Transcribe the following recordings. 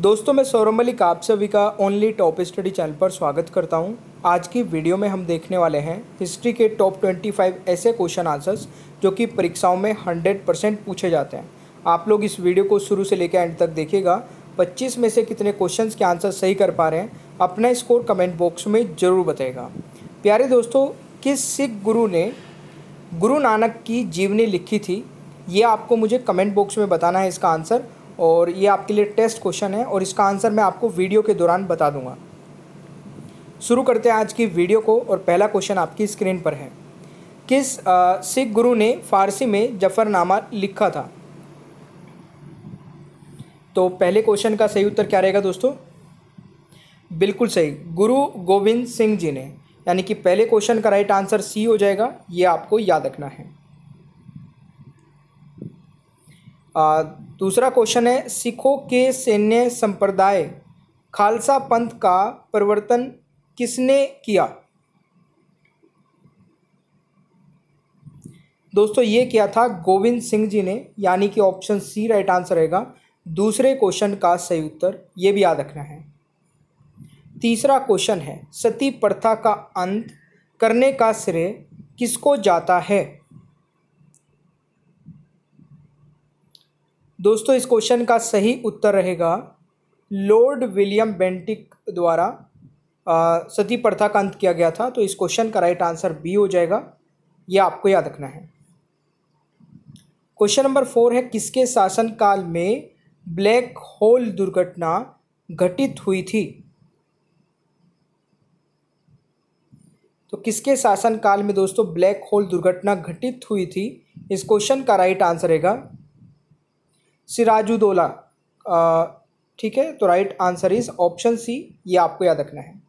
दोस्तों मैं सौरभ मलिक आप सभी का ओनली टॉप स्टडी चैनल पर स्वागत करता हूं। आज की वीडियो में हम देखने वाले हैं हिस्ट्री के टॉप 25 ऐसे क्वेश्चन आंसर्स जो कि परीक्षाओं में 100 परसेंट पूछे जाते हैं आप लोग इस वीडियो को शुरू से लेकर एंड तक देखिएगा 25 में से कितने क्वेश्चन के आंसर सही कर पा रहे हैं अपना स्कोर कमेंट बॉक्स में ज़रूर बताएगा प्यारे दोस्तों किस सिख गुरु ने गुरु नानक की जीवनी लिखी थी ये आपको मुझे कमेंट बॉक्स में बताना है इसका आंसर और ये आपके लिए टेस्ट क्वेश्चन है और इसका आंसर मैं आपको वीडियो के दौरान बता दूंगा शुरू करते हैं आज की वीडियो को और पहला क्वेश्चन आपकी स्क्रीन पर है किस सिख गुरु ने फारसी में जफरनामा लिखा था तो पहले क्वेश्चन का सही उत्तर क्या रहेगा दोस्तों बिल्कुल सही गुरु गोविंद सिंह जी ने यानी कि पहले क्वेश्चन का राइट आंसर सी हो जाएगा ये आपको याद रखना है दूसरा क्वेश्चन है सिखों के सैन्य संप्रदाय खालसा पंथ का परिवर्तन किसने किया दोस्तों ये किया था गोविंद सिंह जी ने यानी कि ऑप्शन सी राइट आंसर रहेगा दूसरे क्वेश्चन का सही उत्तर ये भी याद रखना है तीसरा क्वेश्चन है सती प्रथा का अंत करने का श्रेय किसको जाता है दोस्तों इस क्वेश्चन का सही उत्तर रहेगा लॉर्ड विलियम बेंटिक द्वारा सती प्रथा का अंत किया गया था तो इस क्वेश्चन का राइट आंसर बी हो जाएगा यह आपको याद रखना है क्वेश्चन नंबर फोर है किसके शासनकाल में ब्लैक होल दुर्घटना घटित हुई थी तो किसके शासनकाल में दोस्तों ब्लैक होल दुर्घटना घटित हुई थी इस क्वेश्चन का राइट आंसर रहेगा सिराजुद्दौला ठीक है तो right answer is option C ये आपको याद रखना है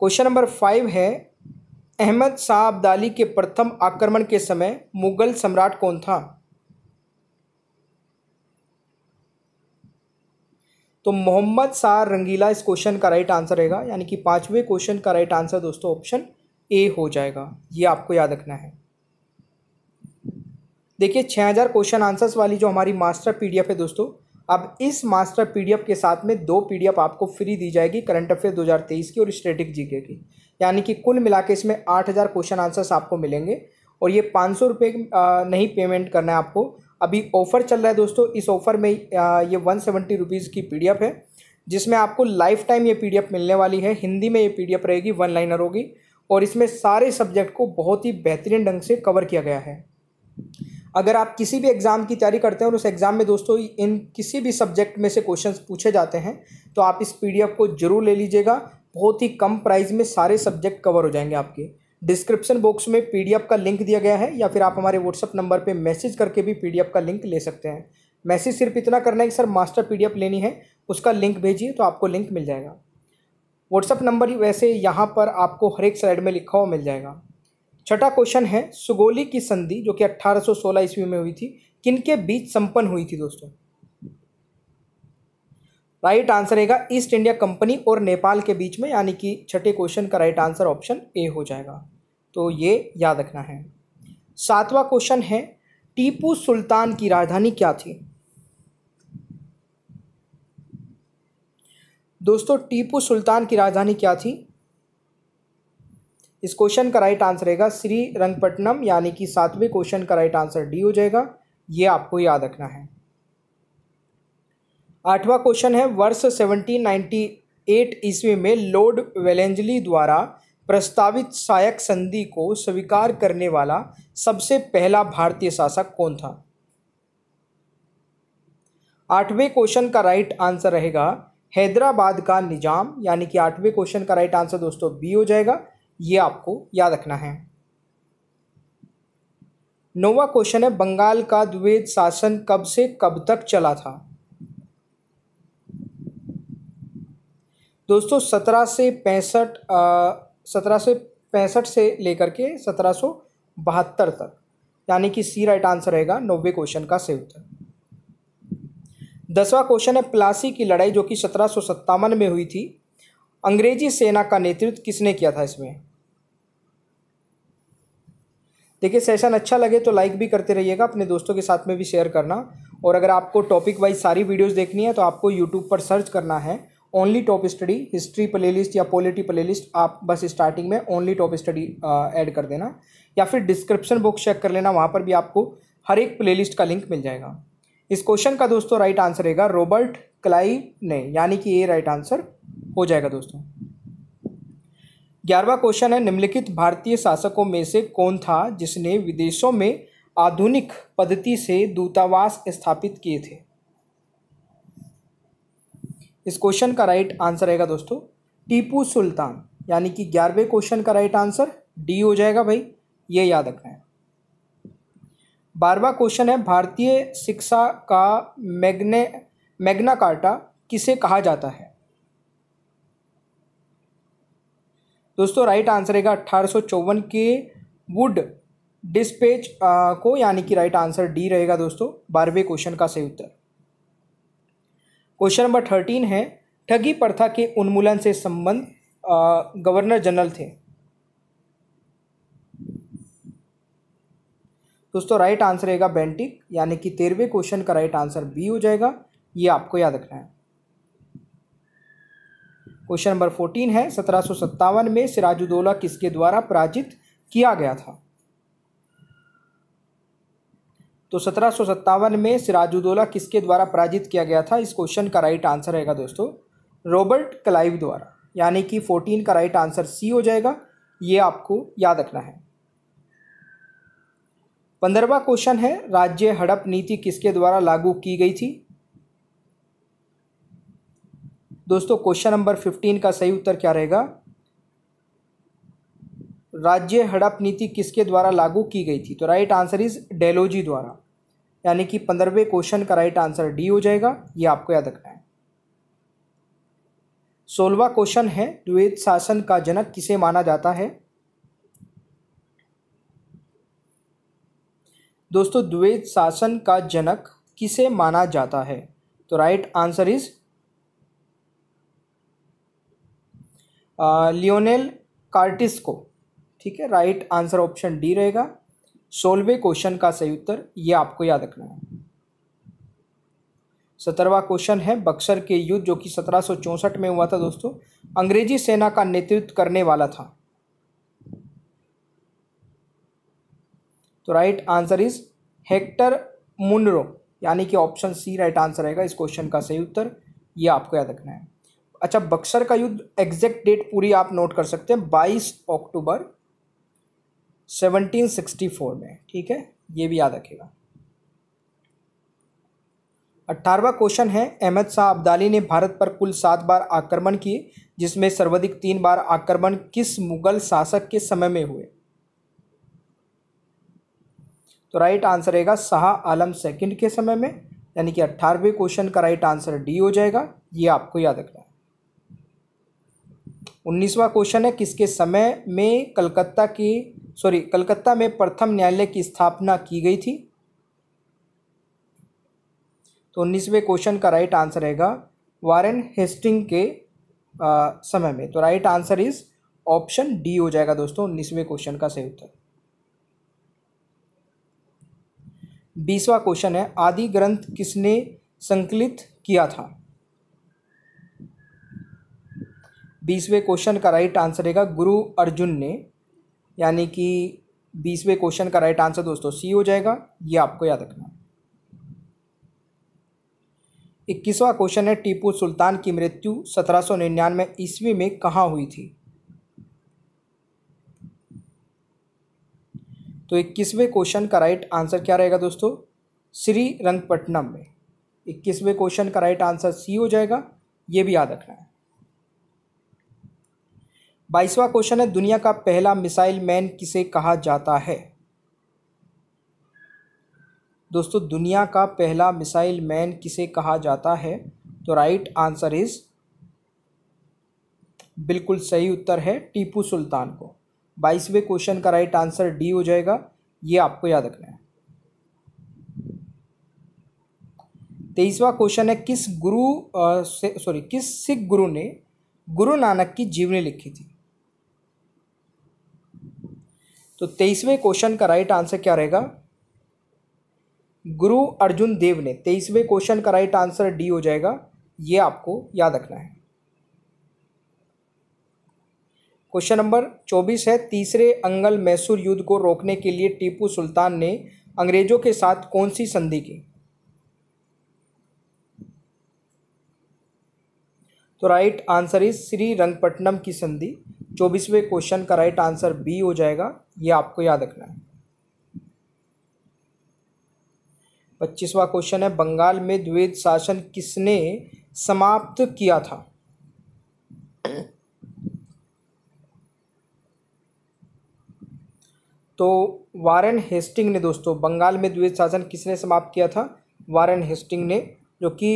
क्वेश्चन नंबर फाइव है अहमद शाह अब्दाली के प्रथम आक्रमण के समय मुगल सम्राट कौन था तो मोहम्मद शाह रंगीला इस क्वेश्चन का राइट आंसर रहेगा यानी कि पांचवें क्वेश्चन का राइट आंसर दोस्तों ऑप्शन ए हो जाएगा ये आपको याद रखना है देखिए 6000 क्वेश्चन आंसर्स वाली जो हमारी मास्टर पीडीएफ है दोस्तों अब इस मास्टर पीडीएफ के साथ में दो पीडीएफ आपको फ्री दी जाएगी करंट अफेयर 2023 की और स्ट्रेटिक जीके की यानी कि कुल मिला के इसमें 8000 क्वेश्चन आंसर्स आपको मिलेंगे और ये पाँच सौ नहीं पेमेंट करना है आपको अभी ऑफ़र चल रहा है दोस्तों इस ऑफ़र में ये वन सेवेंटी रुपीज़ की पी है जिसमें आपको लाइफ टाइम ये पी मिलने वाली है हिंदी में ये पी रहेगी वन लाइनर होगी और इसमें सारे सब्जेक्ट को बहुत ही बेहतरीन ढंग से कवर किया गया है अगर आप किसी भी एग्ज़ाम की तैयारी करते हैं और उस एग्ज़ाम में दोस्तों इन किसी भी सब्जेक्ट में से क्वेश्चन पूछे जाते हैं तो आप इस पी को ज़रूर ले लीजिएगा बहुत ही कम प्राइस में सारे सब्जेक्ट कवर हो जाएंगे आपके डिस्क्रिप्शन बॉक्स में पी का लिंक दिया गया है या फिर आप हमारे व्हाट्सअप नंबर पर मैसेज करके भी पी का लिंक ले सकते हैं मैसेज सिर्फ इतना करना है कि सर मास्टर पी लेनी है उसका लिंक भेजिए तो आपको लिंक मिल जाएगा व्हाट्सअप नंबर वैसे यहाँ पर आपको हर एक स्लाइड में लिखा हुआ मिल जाएगा छठा क्वेश्चन है सुगोली की संधि जो कि 1816 ईस्वी में हुई थी किनके बीच संपन्न हुई थी दोस्तों राइट आंसर रहेगा ईस्ट इंडिया कंपनी और नेपाल के बीच में यानी कि छठे क्वेश्चन का राइट आंसर ऑप्शन ए हो जाएगा तो ये याद रखना है सातवां क्वेश्चन है टीपू सुल्तान की राजधानी क्या थी दोस्तों टीपू सुल्तान की राजधानी क्या थी इस क्वेश्चन का राइट आंसर रहेगा श्री रंगपट्टनम यानी कि सातवें क्वेश्चन का राइट आंसर डी हो जाएगा ये आपको याद रखना है आठवां क्वेश्चन है वर्ष 1798 ईस्वी में लॉर्ड वेलेंजली द्वारा प्रस्तावित सहायक संधि को स्वीकार करने वाला सबसे पहला भारतीय शासक कौन था आठवें क्वेश्चन का राइट आंसर रहेगा हैदराबाद का निजाम यानी कि आठवें क्वेश्चन का राइट आंसर दोस्तों बी हो जाएगा ये आपको याद रखना है नोवा क्वेश्चन है बंगाल का द्विवेद शासन कब से कब तक चला था दोस्तों सत्रह से पैंसठ सत्रह से पैंसठ से लेकर के सत्रह सौ बहत्तर तक यानी कि सी राइट आंसर रहेगा नौवे क्वेश्चन का सही उत्तर दसवां क्वेश्चन है प्लासी की लड़ाई जो कि सत्रह सत्तावन में हुई थी अंग्रेजी सेना का नेतृत्व किसने किया था इसमें देखिए सेशन अच्छा लगे तो लाइक भी करते रहिएगा अपने दोस्तों के साथ में भी शेयर करना और अगर आपको टॉपिक वाइज सारी वीडियोस देखनी है तो आपको यूट्यूब पर सर्च करना है only top study history playlist या पॉलिटी प्ले लिस्ट आप बस स्टार्टिंग में ओनली टॉप स्टडी ऐड कर देना या फिर डिस्क्रिप्शन बॉक्स चेक कर लेना वहाँ पर भी आपको हर एक प्ले लिस्ट का लिंक मिल जाएगा इस क्वेश्चन का दोस्तों राइट आंसर रहेगा रॉबर्ट क्लाई ने यानी कि ये राइट आंसर हो जाएगा दोस्तों ग्यारहवा क्वेश्चन है निम्नलिखित भारतीय शासकों में से कौन था जिसने विदेशों में आधुनिक पद्धति से दूतावास स्थापित किए थे इस क्वेश्चन का राइट आंसर रहेगा दोस्तों टीपू सुल्तान यानी कि ग्यारहवें क्वेश्चन का राइट आंसर डी हो जाएगा भाई ये याद रखना है बारहवा क्वेश्चन है भारतीय शिक्षा का मैग्ने मैग्ना कार्टा किसे कहा जाता है दोस्तों राइट आंसर रहेगा अट्ठारह के वुड डिस्पेच को यानी कि राइट आंसर डी रहेगा दोस्तों बारहवें क्वेश्चन का सही उत्तर क्वेश्चन नंबर थर्टीन है ठगी प्रथा के उन्मूलन से संबंध गवर्नर जनरल थे दोस्तों राइट आंसर रहेगा बेंटिक यानी कि तेरहवें क्वेश्चन का राइट आंसर बी हो जाएगा ये आपको याद रखना है क्वेश्चन नंबर फोर्टीन है सत्रह में सिराजुद्दौला किसके द्वारा पराजित किया गया था तो सत्रह में सिराजुद्दौला किसके द्वारा पराजित किया गया था इस क्वेश्चन का राइट आंसर रहेगा दोस्तों रॉबर्ट क्लाइव द्वारा यानी कि फोर्टीन का राइट आंसर सी हो जाएगा ये आपको याद रखना है पंद्रहवा क्वेश्चन है राज्य हड़प नीति किसके द्वारा लागू की गई थी दोस्तों क्वेश्चन नंबर फिफ्टीन का सही उत्तर क्या रहेगा राज्य हड़प नीति किसके द्वारा लागू की गई थी तो राइट आंसर इज डेलोजी द्वारा यानी कि पंद्रहवें क्वेश्चन का राइट आंसर डी हो जाएगा ये आपको याद रखना है सोलवा क्वेश्चन है द्वेद शासन का जनक किसे माना जाता है दोस्तों द्वेद शासन का जनक किसे माना जाता है तो right answer is Lionel Curtis को ठीक है राइट आंसर ऑप्शन डी रहेगा सोलवे क्वेश्चन का सही उत्तर ये आपको याद रखना है सत्रहवा क्वेश्चन है बक्सर के युद्ध जो कि सत्रह में हुआ था दोस्तों अंग्रेजी सेना का नेतृत्व करने वाला था तो right answer is Hector Munro यानी कि ऑप्शन सी राइट आंसर रहेगा इस क्वेश्चन का सही उत्तर ये आपको याद रखना है अच्छा बक्सर का युद्ध एग्जैक्ट डेट पूरी आप नोट कर सकते हैं बाईस अक्टूबर 1764 में ठीक है ये भी याद रखेगा अट्ठारवा क्वेश्चन है अहमद शाह अब्दाली ने भारत पर कुल सात बार आक्रमण किए जिसमें सर्वाधिक तीन बार आक्रमण किस मुगल शासक के समय में हुए तो राइट आंसर रहेगा शाह आलम सेकंड के समय में यानी कि अट्ठारहवें क्वेश्चन का राइट आंसर डी हो जाएगा ये आपको याद रखना उन्नीसवा क्वेश्चन है किसके समय में कलकत्ता की सॉरी कलकत्ता में प्रथम न्यायालय की स्थापना की गई थी तो उन्नीसवें क्वेश्चन का राइट आंसर रहेगा वारेन हेस्टिंग के आ, समय में तो right answer is option D हो जाएगा दोस्तों उन्नीसवें क्वेश्चन का सही उत्तर बीसवा क्वेश्चन है आदि ग्रंथ किसने संकलित किया था बीसवें क्वेश्चन का राइट आंसर रहेगा गुरु अर्जुन ने यानी कि बीसवें क्वेश्चन का राइट आंसर दोस्तों सी हो जाएगा ये आपको याद रखना इक्कीसवा क्वेश्चन है टीपू सुल्तान की मृत्यु सत्रह सौ निन्यानवे ईस्वी में कहाँ हुई थी तो इक्कीसवें क्वेश्चन का राइट आंसर क्या रहेगा दोस्तों श्री रंगपट्टनम में इक्कीसवें क्वेश्चन का राइट आंसर सी हो जाएगा ये भी याद रखना है बाईसवा क्वेश्चन है दुनिया का पहला मिसाइल मैन किसे कहा जाता है दोस्तों दुनिया का पहला मिसाइल मैन किसे कहा जाता है तो राइट आंसर इज बिल्कुल सही उत्तर है टीपू सुल्तान को बाईसवें क्वेश्चन का राइट आंसर डी हो जाएगा ये आपको याद रखना है तेईसवा क्वेश्चन है किस गुरु सॉरी किस सिख गुरु ने गुरु नानक की जीवनी लिखी थी तो तेईसवें क्वेश्चन का राइट आंसर क्या रहेगा गुरु अर्जुन देव ने तेईसवें क्वेश्चन का राइट आंसर डी हो जाएगा ये आपको याद रखना है क्वेश्चन नंबर चौबीस है तीसरे अंगल मैसूर युद्ध को रोकने के लिए टीपू सुल्तान ने अंग्रेजों के साथ कौन सी संधि की तो right answer is Sri Rangapattanam की संधि चौबीसवें क्वेश्चन का राइट आंसर बी हो जाएगा ये आपको याद रखना है पच्चीसवा क्वेश्चन है बंगाल में द्वैत शासन किसने समाप्त किया था तो वारेन हेस्टिंग ने दोस्तों बंगाल में द्वैत शासन किसने समाप्त किया था वारेन हेस्टिंग ने जो कि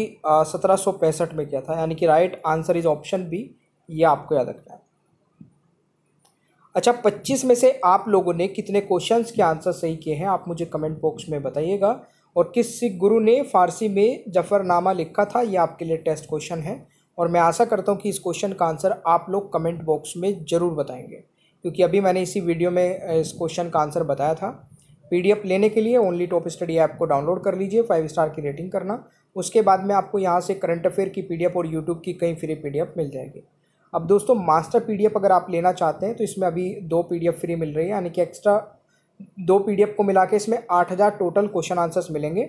सत्रह सौ पैंसठ में किया था यानी कि right answer is option B ये आपको याद रखना है अच्छा पच्चीस में से आप लोगों ने कितने क्वेश्चंस के आंसर सही किए हैं आप मुझे कमेंट बॉक्स में बताइएगा और किस सिख गुरु ने फारसी में जफरनामा लिखा था ये आपके लिए टेस्ट क्वेश्चन है और मैं आशा करता हूँ कि इस क्वेश्चन का आंसर आप लोग कमेंट बॉक्स में ज़रूर बताएंगे क्योंकि अभी मैंने इसी वीडियो में इस क्वेश्चन का आंसर बताया था पी लेने के लिए ओनली टॉप स्टडी ऐप को डाउनलोड कर लीजिए फाइव स्टार की रेटिंग करना उसके बाद में आपको यहाँ से करंट अफेयर की पी और यूट्यूब की कई फ्री पी मिल जाएगी अब दोस्तों मास्टर पी अगर आप लेना चाहते हैं तो इसमें अभी दो पी फ्री मिल रही है यानी कि एक्स्ट्रा दो पी को मिला के इसमें आठ हज़ार टोटल क्वेश्चन आंसर्स मिलेंगे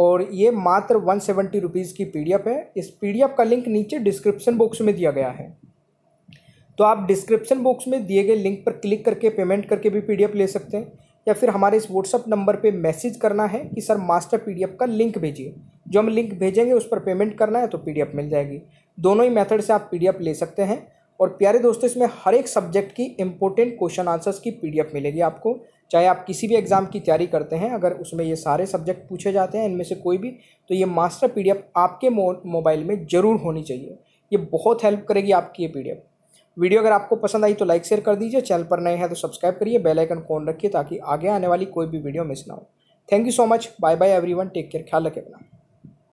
और ये मात्र वन सेवेंटी रुपीज़ की पी है इस पी का लिंक नीचे डिस्क्रिप्शन बॉक्स में दिया गया है तो आप डिस्क्रिप्शन बॉक्स में दिए गए लिंक पर क्लिक करके पेमेंट करके भी पी ले सकते हैं या फिर हमारे इस व्हाट्सअप नंबर पर मैसेज करना है कि सर मास्टर पी का लिंक भेजिए जो हम लिंक भेजेंगे उस पर पेमेंट करना है तो पी मिल जाएगी दोनों ही मेथड से आप पीडीएफ ले सकते हैं और प्यारे दोस्तों इसमें हर एक सब्जेक्ट की इंपॉर्टेंट क्वेश्चन आंसर्स की पीडीएफ मिलेगी आपको चाहे आप किसी भी एग्ज़ाम की तैयारी करते हैं अगर उसमें ये सारे सब्जेक्ट पूछे जाते हैं इनमें से कोई भी तो ये मास्टर पी आपके मोबाइल में ज़रूर होनी चाहिए ये बहुत हेल्प करेगी आपकी ये पी वीडियो अगर आपको पसंद आई तो लाइक शेयर कर दीजिए चैनल पर नए हैं तो सब्सक्राइब करिए बेल आइकन कौन रखिए ताकि आगे आने वाली कोई भी वीडियो मिस ना हो thank you so much bye bye everyone take care ख्याल रखें अपना